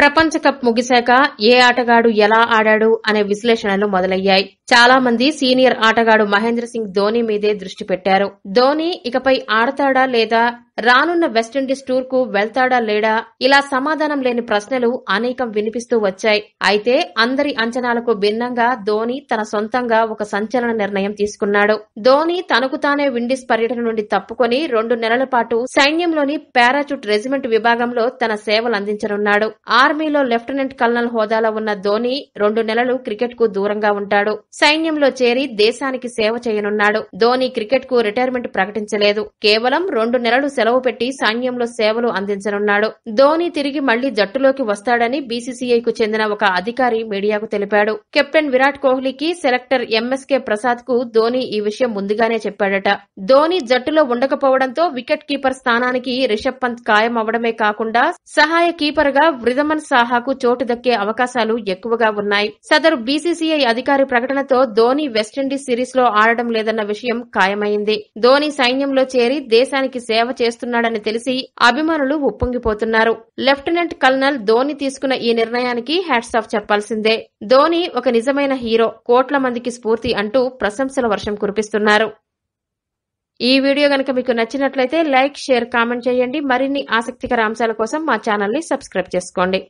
ప్రపంచ కప్ ముగిశాక ఏ ఆటగాడు ఎలా ఆడాడు అనే విశ్లేషణలు మొదలయ్యాయి చాలా మంది సీనియర్ ఆటగాడు మహేంద్ర సింగ్ ధోని మీదే దృష్టి పెట్టారు ధోని ఇకపై ఆడతాడా లేదా రానున్న వెస్టిండీస్ టూర్ కు వెళ్తాడా లేడా ఇలా సమాధానం లేని ప్రశ్నలు అనేకం వినిపిస్తూ వచ్చాయి అయితే అందరి అంచనాలకు భిన్నంగా ధోని తన సొంతంగా ఒక సంచలన నిర్ణయం తీసుకున్నాడు ధోని తనకు తానే విండీస్ పర్యటన నుండి తప్పుకొని రెండు నెలల పాటు సైన్యంలోని పారాచూట్ రెజిమెంట్ విభాగంలో తన సేవలు అందించనున్నాడు ఆర్మీలో లెఫ్టినెంట్ కల్నల్ హోదాలో ఉన్న ధోని రెండు నెలలు క్రికెట్ కు దూరంగా ఉంటాడు సైన్యంలో చేరి దేశానికి సేవ చేయనున్నాడు ధోని క్రికెట్ కు రిటైర్మెంట్ ప్రకటించలేదు కేవలం రెండు నెలలు సెలవు పెట్టి సైన్యంలో సేవలు అందించనున్నాడు ధోని తిరిగి మళ్లీ జట్టులోకి వస్తాడని బీసీసీఐకు చెందిన ఒక అధికారి మీడియాకు తెలిపాడు కెప్టెన్ విరాట్ కోహ్లీకి సెలెక్టర్ ఎంఎస్కే ప్రసాద్ కు ధోని ఈ విషయం ముందుగానే చెప్పాడట ధోని జట్టులో ఉండకపోవడంతో వికెట్ కీపర్ స్థానానికి రిషబ్ పంత్ ఖాయం అవడమే కాకుండా సహాయ కీపర్ గా వృధమన్ సాహాకు చోటు దక్కే అవకాశాలు ఎక్కువగా ఉన్నాయి సదరు బీసీసీఐ అధికారి ప్రకటనతో ధోని వెస్టిండీస్ సిరీస్ లో ఆడడం లేదన్న విషయం ఖాయమైంది ధోని సైన్యంలో చేరి దేశానికి సేవ చేస్తూ చేస్తున్నాడని తెలిసి అభిమానులు ఉప్పొంగిపోతున్నారు లెఫ్టినెంట్ కల్నల్ ధోని తీసుకున్న ఈ నిర్ణయానికి హ్యాట్స్ ఆఫ్ చెప్పాల్సిందే ధోని ఒక నిజమైన హీరో కోట్ల మందికి స్ఫూర్తి అంటూ ప్రశంసల వర్షం కురిపిస్తున్నారు ఈ వీడియో గనక మీకు నచ్చినట్లయితే లైక్ షేర్ కామెంట్ చేయండి మరిన్ని ఆసక్తికర అంశాల కోసం మా ఛానల్ని సబ్స్క్రైబ్ చేసుకోండి